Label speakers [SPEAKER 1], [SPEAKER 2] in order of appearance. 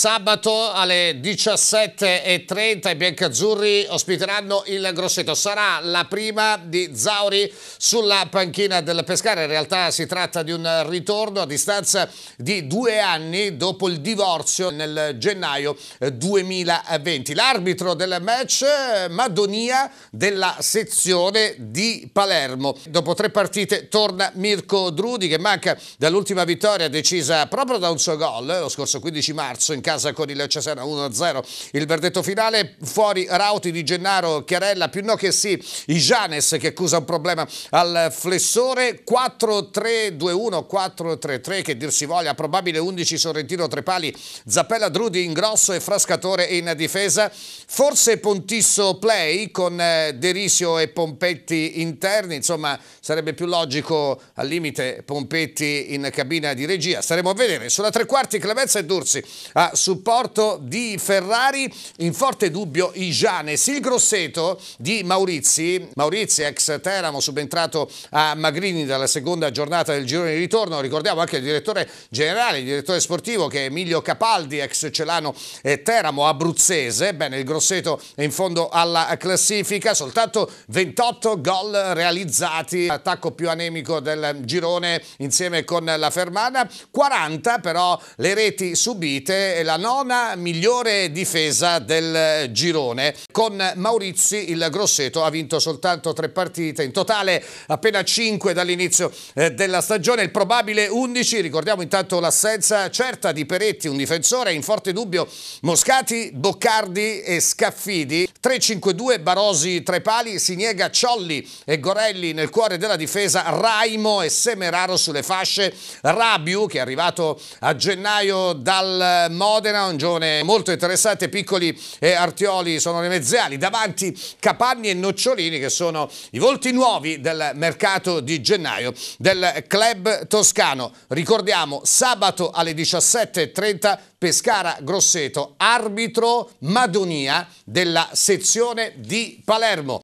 [SPEAKER 1] Sabato alle 17.30 i biancazzurri ospiteranno il Grosseto. Sarà la prima di Zauri sulla panchina del Pescara. In realtà si tratta di un ritorno a distanza di due anni dopo il divorzio nel gennaio 2020. Eh, L'arbitro del match eh, Madonia della sezione di Palermo. Dopo tre partite torna Mirko Drudi che manca dall'ultima vittoria decisa proprio da un suo gol eh, lo scorso 15 marzo in casa casa con il Cesena 1-0 il verdetto finale fuori Rauti di Gennaro Chiarella più no che sì Igianes che accusa un problema al flessore 4-3-2-1 4-3-3 che dir si voglia probabile 11 Sorrentino tre pali Zappella Drudi in grosso e Frascatore in difesa forse Pontisso play con eh, Derisio e Pompetti interni insomma sarebbe più logico al limite Pompetti in cabina di regia staremo a vedere sulla tre quarti Clemenza e Dursi a supporto di Ferrari, in forte dubbio i Igianes. Il grosseto di Maurizi, Maurizi ex Teramo subentrato a Magrini dalla seconda giornata del girone di ritorno, ricordiamo anche il direttore generale, il direttore sportivo che è Emilio Capaldi, ex Celano e Teramo abruzzese, bene il grosseto è in fondo alla classifica, soltanto 28 gol realizzati, attacco più anemico del girone insieme con la Fermana, 40 però le reti subite e la la nona migliore difesa del girone. Con Maurizi il Grosseto ha vinto soltanto tre partite, in totale appena cinque dall'inizio eh, della stagione, il probabile 11, ricordiamo intanto l'assenza certa di Peretti, un difensore in forte dubbio, Moscati, Boccardi e Scaffidi, 3-5-2, Barosi tre pali, si niega Ciolli e Gorelli nel cuore della difesa, Raimo e Semeraro sulle fasce, Rabiu che è arrivato a gennaio dal Mod Modena, un giovane molto interessante, piccoli e artioli sono le mezziali, davanti Capanni e Nocciolini che sono i volti nuovi del mercato di gennaio del club toscano. Ricordiamo sabato alle 17.30 Pescara Grosseto, arbitro Madonia della sezione di Palermo.